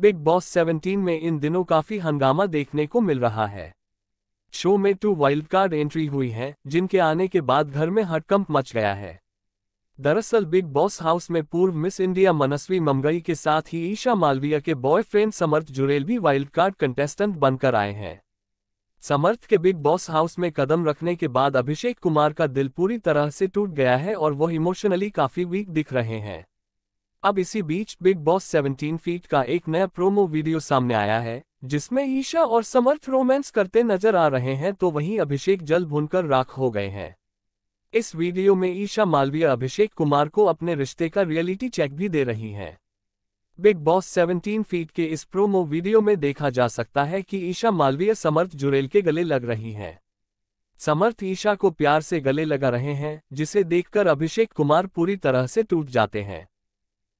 big boss 17 में इन दिनों काफी हंगामा देखने को मिल रहा है शो में टू वाइल्ड कार्ड एंट्री हुई हैं जिनके आने के बाद घर में हड़कंप मच गया है दरअसल बिग बॉस हाउस में पूर्व मिस इंडिया मनस्वी ममगई के साथ ही ईशा मालविया के बॉयफ्रेंड समर्थ जुरेल भी वाइल्ड कार्ड कंटेस्टेंट बनकर आए हैं समर्थ के बिग बॉस हाउस में कदम रखने के बाद अभिषेक कुमार का दिल पूरी तरह से टूट गया है और वो इमोशनली काफी वीक दिख रहे हैं अब इसी बीच बिग बॉस 17 फीट का एक नया प्रोमो वीडियो सामने आया है जिसमें ईशा और समर्थ रोमांस करते नजर आ रहे हैं तो वहीं अभिषेक जल भूनकर राख हो गए हैं इस वीडियो में ईशा मालवीय अभिषेक कुमार को अपने रिश्ते का रियलिटी चेक भी दे रही हैं बिग बॉस 17 फीट के इस प्रोमो वीडियो में देखा जा सकता है कि ईशा मालवीय समर्थ जुरेल के गले लग रही हैं समर्थ ईशा को प्यार से गले लगा रहे हैं जिसे देखकर अभिषेक कुमार पूरी तरह से टूट जाते हैं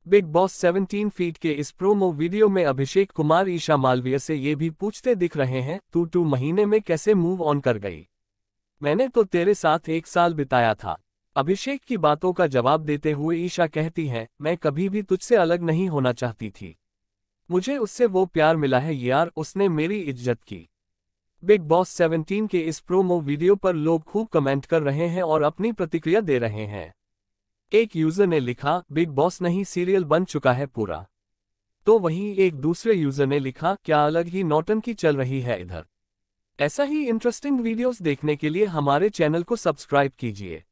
बिग बॉस 17 फीट के इस प्रोमो वीडियो में अभिषेक कुमार ईशा मालवीय से ये भी पूछते दिख रहे हैं तू टू महीने में कैसे मूव ऑन कर गई मैंने तो तेरे साथ एक साल बिताया था अभिषेक की बातों का जवाब देते हुए ईशा कहती हैं मैं कभी भी तुझसे अलग नहीं होना चाहती थी मुझे उससे वो प्यार मिला है यार उसने मेरी इज्जत की बिग बॉस 17 के इस प्रोमो वीडियो पर लोग खूब कमेंट कर रहे हैं और अपनी प्रतिक्रिया दे रहे हैं एक यूजर ने लिखा बिग बॉस नहीं सीरियल बन चुका है पूरा तो वहीं एक दूसरे यूजर ने लिखा क्या अलग ही नोटन की चल रही है इधर ऐसा ही इंटरेस्टिंग वीडियोस देखने के लिए हमारे चैनल को सब्सक्राइब कीजिए